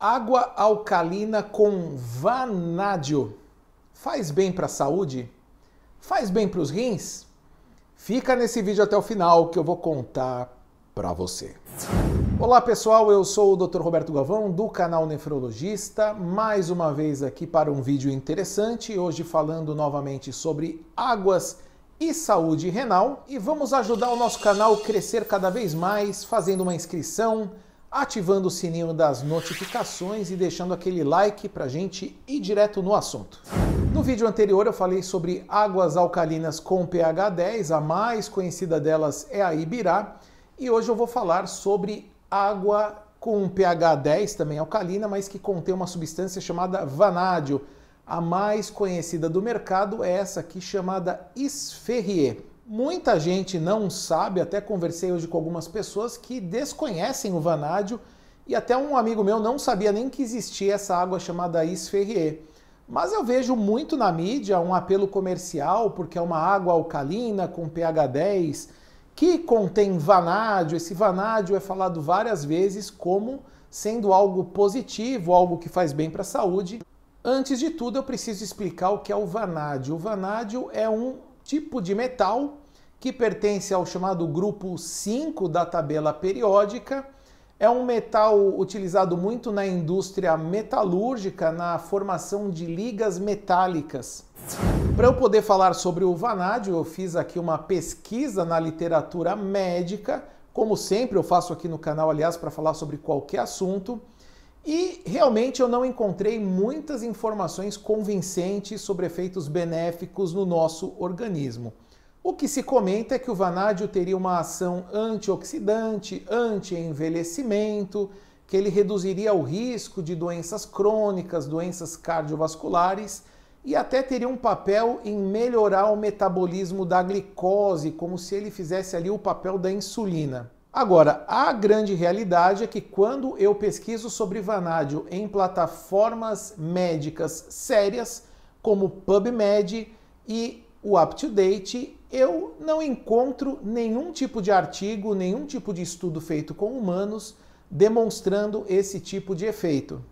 Água alcalina com vanádio faz bem para a saúde? Faz bem para os rins? Fica nesse vídeo até o final que eu vou contar para você. Olá pessoal, eu sou o Dr. Roberto Galvão do canal Nefrologista, mais uma vez aqui para um vídeo interessante, hoje falando novamente sobre águas e saúde renal e vamos ajudar o nosso canal a crescer cada vez mais fazendo uma inscrição ativando o sininho das notificações e deixando aquele like para gente ir direto no assunto. No vídeo anterior eu falei sobre águas alcalinas com pH 10, a mais conhecida delas é a Ibirá, e hoje eu vou falar sobre água com pH 10, também alcalina, mas que contém uma substância chamada vanádio. A mais conhecida do mercado é essa aqui chamada esferrier. Muita gente não sabe, até conversei hoje com algumas pessoas que desconhecem o vanádio e até um amigo meu não sabia nem que existia essa água chamada Isferrier. Mas eu vejo muito na mídia um apelo comercial porque é uma água alcalina com pH 10 que contém vanádio. Esse vanádio é falado várias vezes como sendo algo positivo, algo que faz bem para a saúde. Antes de tudo, eu preciso explicar o que é o vanádio. O vanádio é um tipo de metal, que pertence ao chamado grupo 5 da tabela periódica. É um metal utilizado muito na indústria metalúrgica, na formação de ligas metálicas. Para eu poder falar sobre o vanádio, eu fiz aqui uma pesquisa na literatura médica, como sempre eu faço aqui no canal, aliás, para falar sobre qualquer assunto. E realmente eu não encontrei muitas informações convincentes sobre efeitos benéficos no nosso organismo. O que se comenta é que o vanádio teria uma ação antioxidante, anti-envelhecimento, que ele reduziria o risco de doenças crônicas, doenças cardiovasculares e até teria um papel em melhorar o metabolismo da glicose, como se ele fizesse ali o papel da insulina. Agora, a grande realidade é que quando eu pesquiso sobre vanádio em plataformas médicas sérias, como PubMed e o UpToDate, eu não encontro nenhum tipo de artigo, nenhum tipo de estudo feito com humanos demonstrando esse tipo de efeito.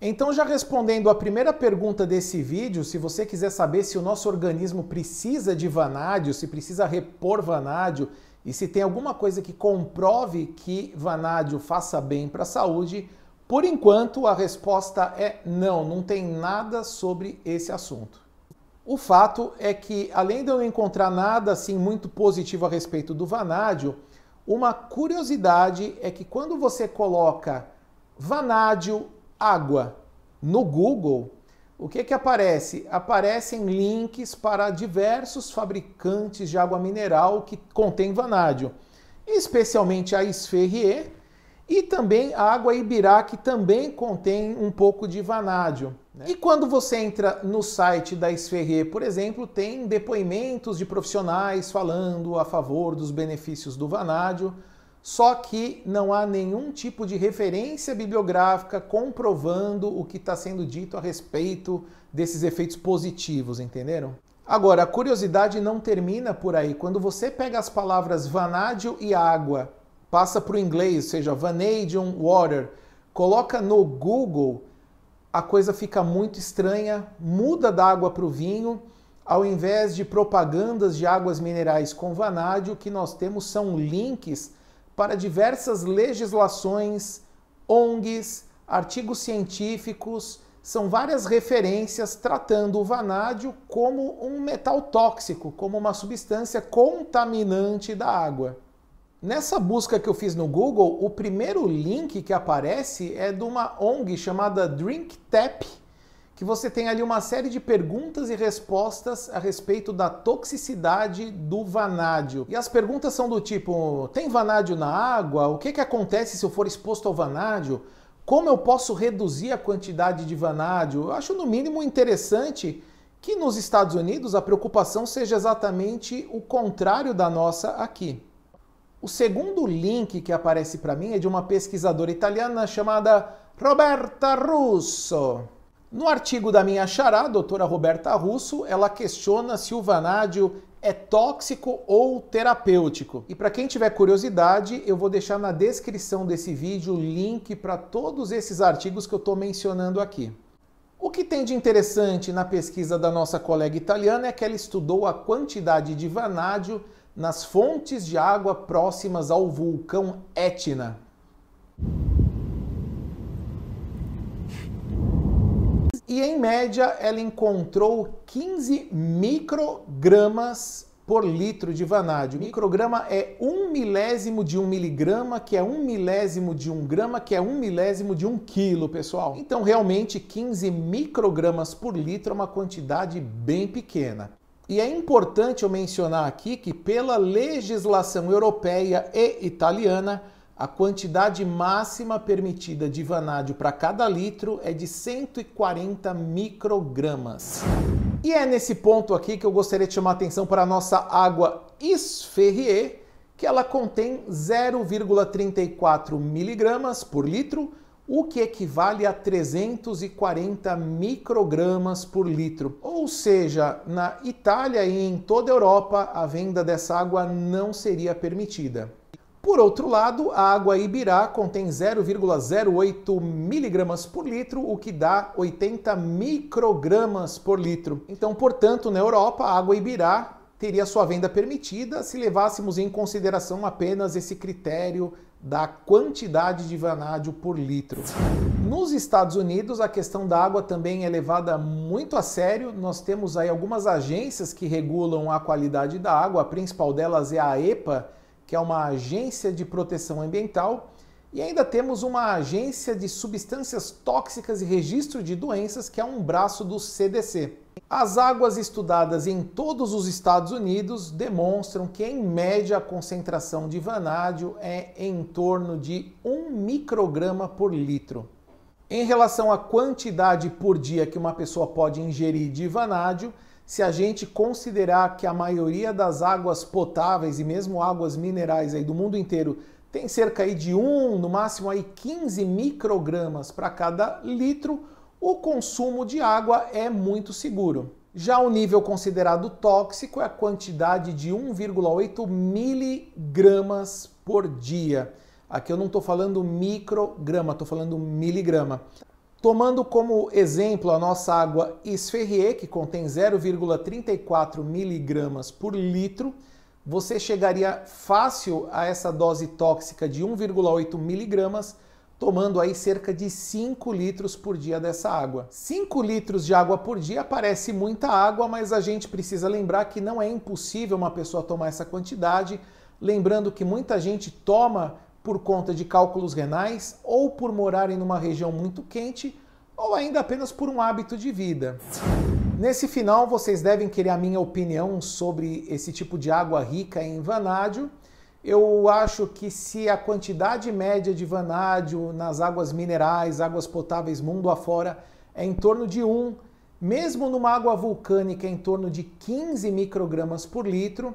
Então, já respondendo a primeira pergunta desse vídeo, se você quiser saber se o nosso organismo precisa de vanádio, se precisa repor vanádio, e se tem alguma coisa que comprove que vanádio faça bem para a saúde, por enquanto a resposta é não, não tem nada sobre esse assunto. O fato é que, além de eu não encontrar nada assim muito positivo a respeito do vanádio, uma curiosidade é que quando você coloca vanádio água no Google, o que que aparece? Aparecem links para diversos fabricantes de água mineral que contém vanádio, especialmente a Esferrier e também a água Ibirá que também contém um pouco de vanádio. Né? E quando você entra no site da Esferrier, por exemplo, tem depoimentos de profissionais falando a favor dos benefícios do vanádio só que não há nenhum tipo de referência bibliográfica comprovando o que está sendo dito a respeito desses efeitos positivos, entenderam? Agora, a curiosidade não termina por aí. Quando você pega as palavras vanádio e água, passa para o inglês, ou seja, vanadium water, coloca no Google, a coisa fica muito estranha, muda da água para o vinho ao invés de propagandas de águas minerais com vanádio, o que nós temos são links para diversas legislações, ONGs, artigos científicos, são várias referências tratando o vanádio como um metal tóxico, como uma substância contaminante da água. Nessa busca que eu fiz no Google, o primeiro link que aparece é de uma ONG chamada Drink Tap que você tem ali uma série de perguntas e respostas a respeito da toxicidade do vanádio. E as perguntas são do tipo: tem vanádio na água? O que, que acontece se eu for exposto ao vanádio? Como eu posso reduzir a quantidade de vanádio? Eu acho no mínimo interessante que nos Estados Unidos a preocupação seja exatamente o contrário da nossa aqui. O segundo link que aparece para mim é de uma pesquisadora italiana chamada Roberta Russo. No artigo da minha xará, a doutora Roberta Russo, ela questiona se o vanádio é tóxico ou terapêutico. E para quem tiver curiosidade, eu vou deixar na descrição desse vídeo o link para todos esses artigos que eu estou mencionando aqui. O que tem de interessante na pesquisa da nossa colega italiana é que ela estudou a quantidade de vanádio nas fontes de água próximas ao vulcão Etna. e em média ela encontrou 15 microgramas por litro de vanádio. Micrograma é um milésimo de um miligrama, que é um milésimo de um grama, que é um milésimo de um quilo, pessoal. Então, realmente, 15 microgramas por litro é uma quantidade bem pequena. E é importante eu mencionar aqui que, pela legislação europeia e italiana, a quantidade máxima permitida de vanádio para cada litro é de 140 microgramas. E é nesse ponto aqui que eu gostaria de chamar a atenção para a nossa água Esferrier, que ela contém 0,34 miligramas por litro, o que equivale a 340 microgramas por litro. Ou seja, na Itália e em toda a Europa, a venda dessa água não seria permitida. Por outro lado, a água Ibirá contém 0,08 miligramas por litro, o que dá 80 microgramas por litro. Então, portanto, na Europa, a água Ibirá teria sua venda permitida se levássemos em consideração apenas esse critério da quantidade de vanádio por litro. Nos Estados Unidos, a questão da água também é levada muito a sério. Nós temos aí algumas agências que regulam a qualidade da água, a principal delas é a EPA, que é uma agência de proteção ambiental, e ainda temos uma agência de substâncias tóxicas e registro de doenças, que é um braço do CDC. As águas estudadas em todos os Estados Unidos demonstram que, em média, a concentração de vanádio é em torno de 1 micrograma por litro. Em relação à quantidade por dia que uma pessoa pode ingerir de vanádio, se a gente considerar que a maioria das águas potáveis e mesmo águas minerais aí do mundo inteiro tem cerca aí de 1, no máximo aí 15 microgramas para cada litro, o consumo de água é muito seguro. Já o nível considerado tóxico é a quantidade de 1,8 miligramas por dia. Aqui eu não estou falando micrograma, estou falando miligrama. Tomando como exemplo a nossa água Esferrier, que contém 0,34 miligramas por litro, você chegaria fácil a essa dose tóxica de 1,8 miligramas, tomando aí cerca de 5 litros por dia dessa água. 5 litros de água por dia parece muita água, mas a gente precisa lembrar que não é impossível uma pessoa tomar essa quantidade, lembrando que muita gente toma por conta de cálculos renais ou por morarem numa região muito quente ou ainda apenas por um hábito de vida. Nesse final, vocês devem querer a minha opinião sobre esse tipo de água rica em vanádio. Eu acho que se a quantidade média de vanádio nas águas minerais, águas potáveis mundo afora, é em torno de 1, mesmo numa água vulcânica é em torno de 15 microgramas por litro,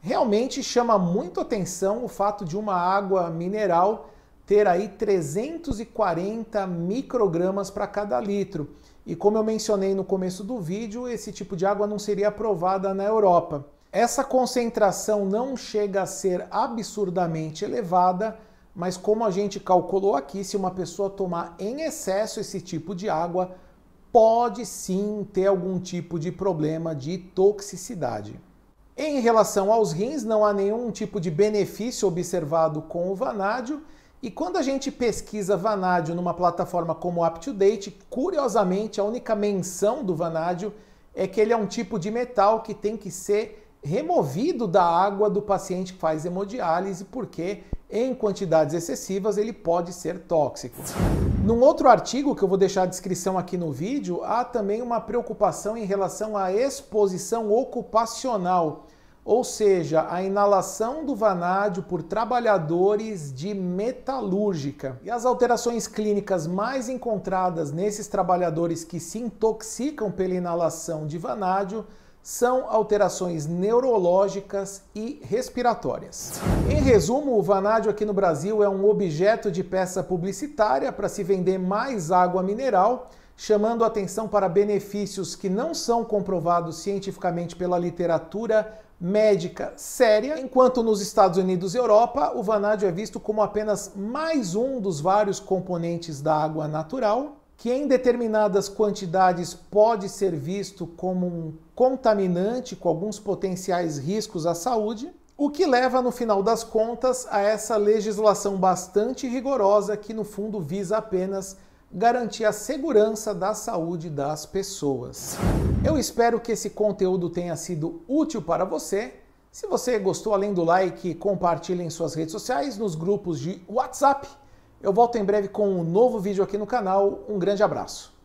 Realmente chama muito atenção o fato de uma água mineral ter aí 340 microgramas para cada litro. E como eu mencionei no começo do vídeo, esse tipo de água não seria aprovada na Europa. Essa concentração não chega a ser absurdamente elevada, mas como a gente calculou aqui, se uma pessoa tomar em excesso esse tipo de água, pode sim ter algum tipo de problema de toxicidade. Em relação aos rins, não há nenhum tipo de benefício observado com o vanádio. E quando a gente pesquisa vanádio numa plataforma como UpToDate, curiosamente a única menção do vanádio é que ele é um tipo de metal que tem que ser removido da água do paciente que faz hemodiálise, porque em quantidades excessivas ele pode ser tóxico. Num outro artigo que eu vou deixar a descrição aqui no vídeo, há também uma preocupação em relação à exposição ocupacional, ou seja, a inalação do vanádio por trabalhadores de metalúrgica. E as alterações clínicas mais encontradas nesses trabalhadores que se intoxicam pela inalação de vanádio são alterações neurológicas e respiratórias. Em resumo, o vanádio aqui no Brasil é um objeto de peça publicitária para se vender mais água mineral, chamando atenção para benefícios que não são comprovados cientificamente pela literatura médica séria, enquanto nos Estados Unidos e Europa o vanádio é visto como apenas mais um dos vários componentes da água natural que em determinadas quantidades pode ser visto como um contaminante com alguns potenciais riscos à saúde, o que leva, no final das contas, a essa legislação bastante rigorosa que, no fundo, visa apenas garantir a segurança da saúde das pessoas. Eu espero que esse conteúdo tenha sido útil para você. Se você gostou, além do like, compartilhe em suas redes sociais, nos grupos de WhatsApp eu volto em breve com um novo vídeo aqui no canal. Um grande abraço.